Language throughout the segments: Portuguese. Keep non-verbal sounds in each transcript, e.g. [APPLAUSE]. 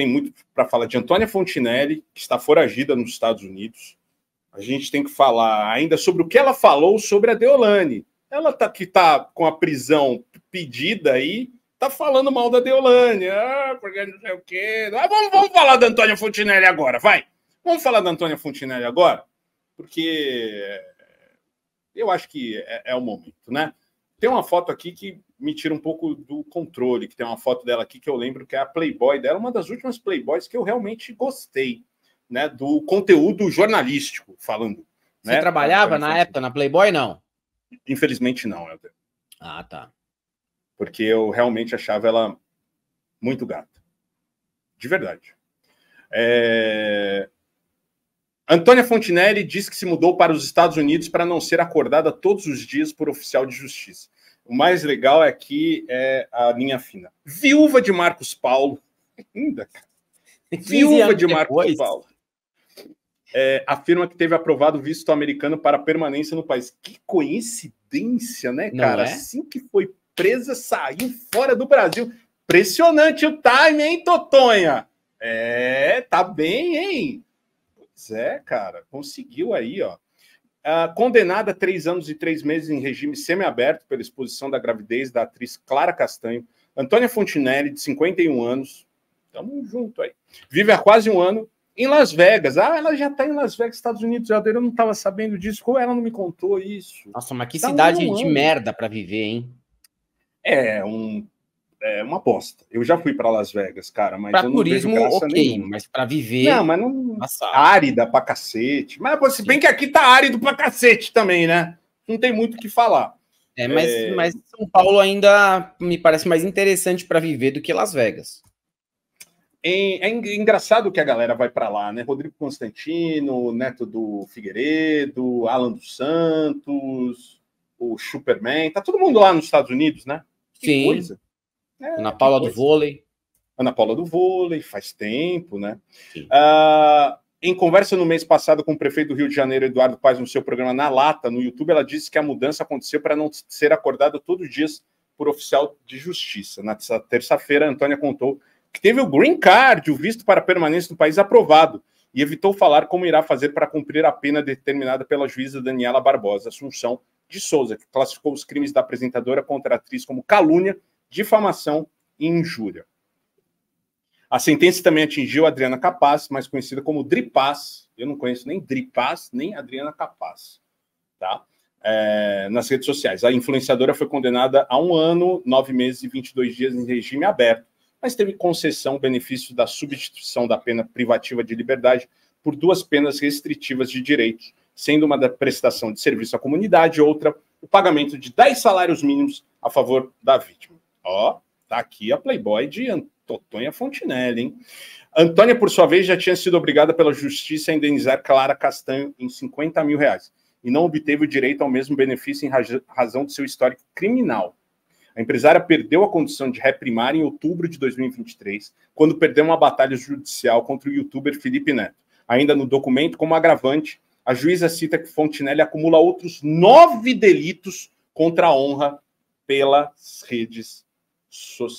tem muito para falar de Antônia Fontinelli, que está foragida nos Estados Unidos. A gente tem que falar ainda sobre o que ela falou sobre a Deolane. Ela tá, que está com a prisão pedida aí, tá falando mal da Deolane. Ah, porque não sei o quê. Ah, vamos, vamos falar da Antônia Fontinelli agora, vai. Vamos falar da Antônia Fontinelli agora, porque eu acho que é, é o momento, né? Tem uma foto aqui que me tira um pouco do controle, que tem uma foto dela aqui que eu lembro que é a Playboy dela, uma das últimas Playboys que eu realmente gostei, né, do conteúdo jornalístico falando. Você né? trabalhava na época na Playboy não? Infelizmente não, Helder. Ah, tá. Porque eu realmente achava ela muito gata. De verdade. É... Antônia Fontinelli diz que se mudou para os Estados Unidos para não ser acordada todos os dias por oficial de justiça. O mais legal é que é a linha fina. Viúva de Marcos Paulo. Ainda, cara. Viúva de Marcos depois. Paulo. É, afirma que teve aprovado visto americano para permanência no país. Que coincidência, né, cara? É? Assim que foi presa, saiu fora do Brasil. Impressionante o time, hein, Totonha? É, tá bem, hein? é, cara, conseguiu aí, ó. Uh, condenada a três anos e três meses em regime semiaberto pela exposição da gravidez da atriz Clara Castanho, Antônia Fontinelli, de 51 anos, tamo junto aí, vive há quase um ano em Las Vegas. Ah, ela já tá em Las Vegas, Estados Unidos, eu não estava sabendo disso, como ela não me contou isso? Nossa, mas que tá cidade um de merda para viver, hein? É, um é uma aposta. Eu já fui para Las Vegas, cara, mas pra eu não turismo, vejo graça nenhuma. Mas para viver. Não, mas não. Árida pra cacete. Mas se bem que aqui tá árido pra cacete também, né? Não tem muito o que falar. É, mas, é... mas São Paulo ainda me parece mais interessante para viver do que Las Vegas. É, é, é engraçado que a galera vai para lá, né? Rodrigo Constantino, neto do Figueiredo, Alan dos Santos, o Superman, tá todo mundo lá nos Estados Unidos, né? Que Sim. coisa. É, Ana Paula do vôlei. Ana Paula do vôlei, faz tempo, né? Uh, em conversa no mês passado com o prefeito do Rio de Janeiro, Eduardo Paz, no seu programa Na Lata, no YouTube, ela disse que a mudança aconteceu para não ser acordada todos os dias por oficial de justiça. Na terça-feira, Antônia contou que teve o green card, o visto para permanência no país aprovado, e evitou falar como irá fazer para cumprir a pena determinada pela juíza Daniela Barbosa Assunção de Souza, que classificou os crimes da apresentadora contra a atriz como calúnia difamação e injúria. A sentença também atingiu Adriana Capaz, mais conhecida como Dripaz. Eu não conheço nem Dripaz, nem Adriana Capaz. Tá? É, nas redes sociais. A influenciadora foi condenada a um ano, nove meses e 22 dias em regime aberto, mas teve concessão benefício da substituição da pena privativa de liberdade por duas penas restritivas de direitos, sendo uma da prestação de serviço à comunidade e outra o pagamento de 10 salários mínimos a favor da vítima. Ó, tá aqui a Playboy de Antônia Fontinelli, hein? Antônia, por sua vez, já tinha sido obrigada pela justiça a indenizar Clara Castanho em 50 mil reais e não obteve o direito ao mesmo benefício em razão de seu histórico criminal. A empresária perdeu a condição de reprimar em outubro de 2023, quando perdeu uma batalha judicial contra o youtuber Felipe Neto. Ainda no documento, como agravante, a juíza cita que Fontinelli acumula outros nove delitos contra a honra pelas redes social.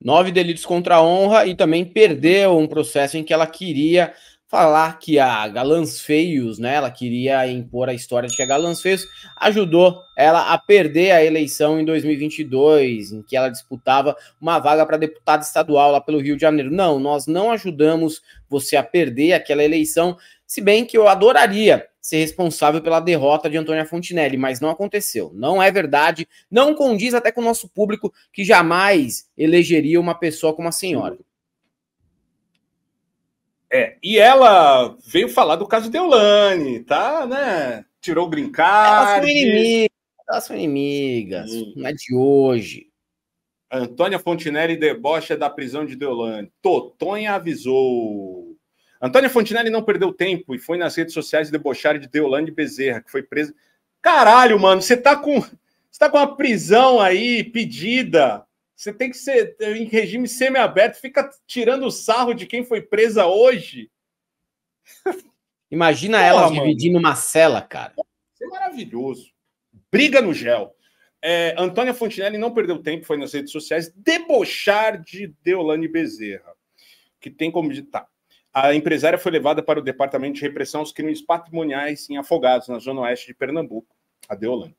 Nove delitos contra a honra e também perdeu um processo em que ela queria falar que a Galãs Feios, né? Ela queria impor a história de que a Galãs Feios ajudou ela a perder a eleição em 2022, em que ela disputava uma vaga para deputada estadual lá pelo Rio de Janeiro. Não, nós não ajudamos você a perder aquela eleição, se bem que eu adoraria ser responsável pela derrota de Antônia Fontinelli, mas não aconteceu. Não é verdade, não condiz até com o nosso público que jamais elegeria uma pessoa como a senhora. É, e ela veio falar do caso de Eulane, tá, né? Tirou brincar. Elas são inimigas, elas são inimigas, Sim. não é de hoje. Antônia Fontinelli debocha da prisão de Deolane. Totonha avisou. Antônio Fontinelli não perdeu tempo e foi nas redes sociais debochar de Deolane Bezerra, que foi presa. Caralho, mano, você tá com você tá com uma prisão aí pedida. Você tem que ser é, em regime semiaberto, fica tirando sarro de quem foi presa hoje. [LAUGHS] Imagina Porra, ela dividindo uma cela, cara. Isso é maravilhoso. Briga no gel. É, Antônia Fontinelli não perdeu tempo, foi nas redes sociais debochar de Deolane Bezerra, que tem como ditar: tá. A empresária foi levada para o Departamento de Repressão aos Crimes Patrimoniais em Afogados, na Zona Oeste de Pernambuco, a Deolane.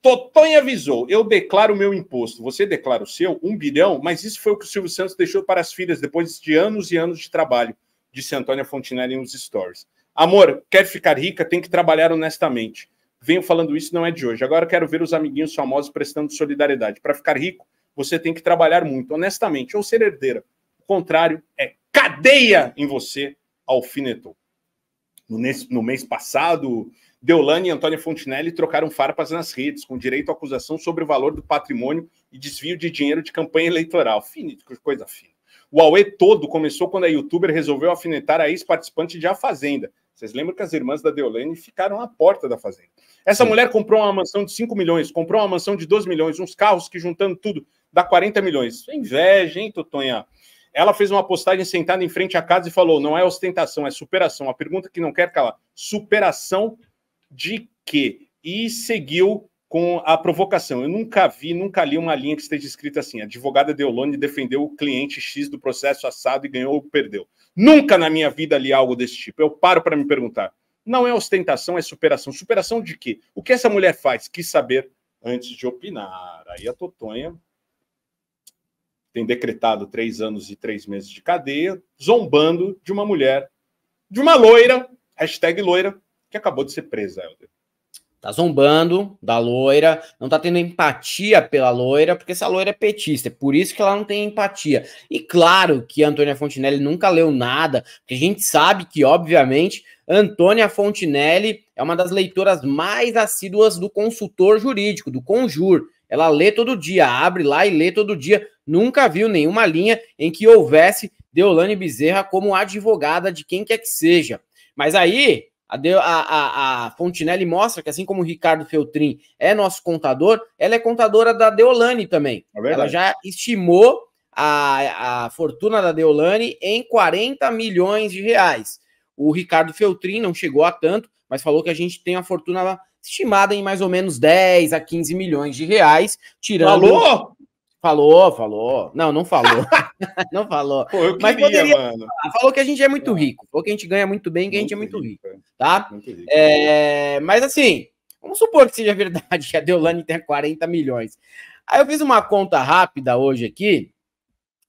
Totonha avisou: eu declaro o meu imposto, você declara o seu, um bilhão, mas isso foi o que o Silvio Santos deixou para as filhas depois de anos e anos de trabalho, disse Antônia Fontinelli nos stories. Amor, quer ficar rica, tem que trabalhar honestamente. Venho falando isso, não é de hoje. Agora quero ver os amiguinhos famosos prestando solidariedade. Para ficar rico, você tem que trabalhar muito, honestamente, ou ser herdeira. O contrário é cadeia em você, alfinetou. No, no mês passado, Deolane e Antônia Fontinelli trocaram farpas nas redes, com direito à acusação sobre o valor do patrimônio e desvio de dinheiro de campanha eleitoral. finito coisa fina. O Aue todo começou quando a youtuber resolveu afinetar a ex-participante de A Fazenda. Vocês lembram que as irmãs da Deolane ficaram à porta da fazenda. Essa Sim. mulher comprou uma mansão de 5 milhões, comprou uma mansão de 2 milhões, uns carros que juntando tudo dá 40 milhões. Inveja, hein, Totonha? Ela fez uma postagem sentada em frente à casa e falou: não é ostentação, é superação. A pergunta que não quer calar: superação de quê? E seguiu com a provocação. Eu nunca vi, nunca li uma linha que esteja escrita assim: a advogada Deolone defendeu o cliente X do processo assado e ganhou ou perdeu. Nunca na minha vida li algo desse tipo. Eu paro para me perguntar. Não é ostentação, é superação. Superação de quê? O que essa mulher faz? Quis saber antes de opinar. Aí a Totonha tem decretado três anos e três meses de cadeia, zombando de uma mulher, de uma loira, hashtag loira, que acabou de ser presa, Helder. Tá zombando da loira, não tá tendo empatia pela loira, porque essa loira é petista, é por isso que ela não tem empatia. E claro que Antônia Fontinelli nunca leu nada, porque a gente sabe que, obviamente, Antônia Fontinelli é uma das leitoras mais assíduas do consultor jurídico, do Conjur. Ela lê todo dia, abre lá e lê todo dia. Nunca viu nenhuma linha em que houvesse Deolane Bezerra como advogada de quem quer que seja. Mas aí a, a, a, Fontinelli mostra que, assim como o Ricardo Feltrin é nosso contador, ela é contadora da Deolane também. É ela já estimou a, a fortuna da Deolane em 40 milhões de reais. O Ricardo Feltrin não chegou a tanto, mas falou que a gente tem a fortuna estimada em mais ou menos 10 a 15 milhões de reais, tirando. Falou? Falou, falou. Não, não falou. [LAUGHS] não falou. Pô, queria, Mas poderia mano. Falou que a gente é muito rico. Falou que a gente ganha muito bem, que muito a gente é muito rico. rico tá? Muito rico. É... Mas assim, vamos supor que seja verdade que a Deolane tenha 40 milhões. Aí eu fiz uma conta rápida hoje aqui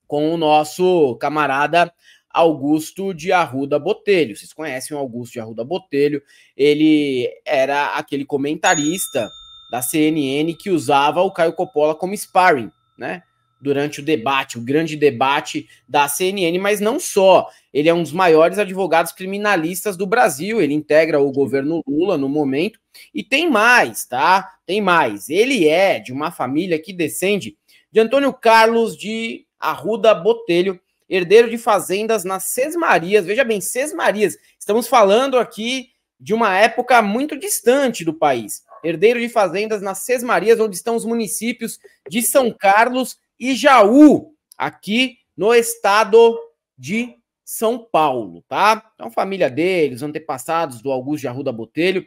com o nosso camarada Augusto de Arruda Botelho. Vocês conhecem o Augusto de Arruda Botelho? Ele era aquele comentarista da CNN que usava o Caio Coppola como sparring, né? Durante o debate, o grande debate da CNN, mas não só. Ele é um dos maiores advogados criminalistas do Brasil. Ele integra o governo Lula no momento. E tem mais, tá? Tem mais. Ele é de uma família que descende de Antônio Carlos de Arruda Botelho, herdeiro de fazendas nas Sesmarias. Veja bem, Sesmarias. Estamos falando aqui de uma época muito distante do país. Herdeiro de fazendas nas Sesmarias, onde estão os municípios de São Carlos e Jaú, aqui no estado de são Paulo, tá? Então, família deles, antepassados do Augusto de Arruda Botelho,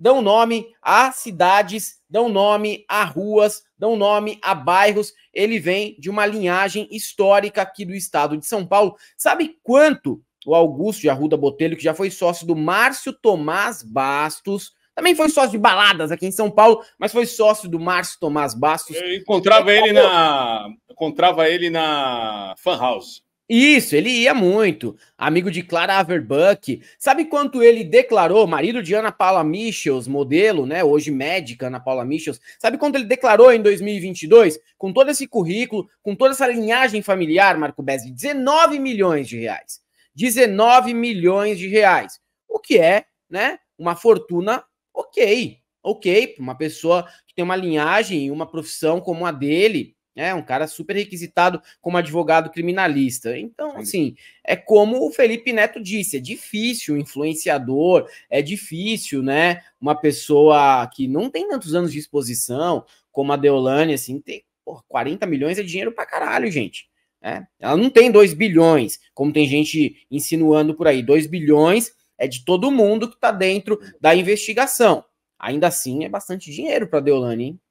dão nome a cidades, dão nome a ruas, dão nome a bairros. Ele vem de uma linhagem histórica aqui do estado de São Paulo. Sabe quanto o Augusto de Arruda Botelho, que já foi sócio do Márcio Tomás Bastos, também foi sócio de baladas aqui em São Paulo, mas foi sócio do Márcio Tomás Bastos. Eu encontrava ele na, encontrava ele na Fan House. Isso, ele ia muito. Amigo de Clara Averbuck. Sabe quanto ele declarou, marido de Ana Paula Michels, modelo, né, hoje médica Ana Paula Michels. Sabe quanto ele declarou em 2022? Com todo esse currículo, com toda essa linhagem familiar, Marco Bezzi, 19 milhões de reais. 19 milhões de reais. O que é, né, uma fortuna ok. Ok, uma pessoa que tem uma linhagem e uma profissão como a dele, é um cara super requisitado como advogado criminalista. Então, assim, é como o Felipe Neto disse: é difícil, influenciador, é difícil, né? Uma pessoa que não tem tantos anos de exposição, como a Deolane, assim, tem pô, 40 milhões é dinheiro pra caralho, gente. É? Ela não tem 2 bilhões, como tem gente insinuando por aí. 2 bilhões é de todo mundo que tá dentro da investigação. Ainda assim, é bastante dinheiro para Deolane, hein?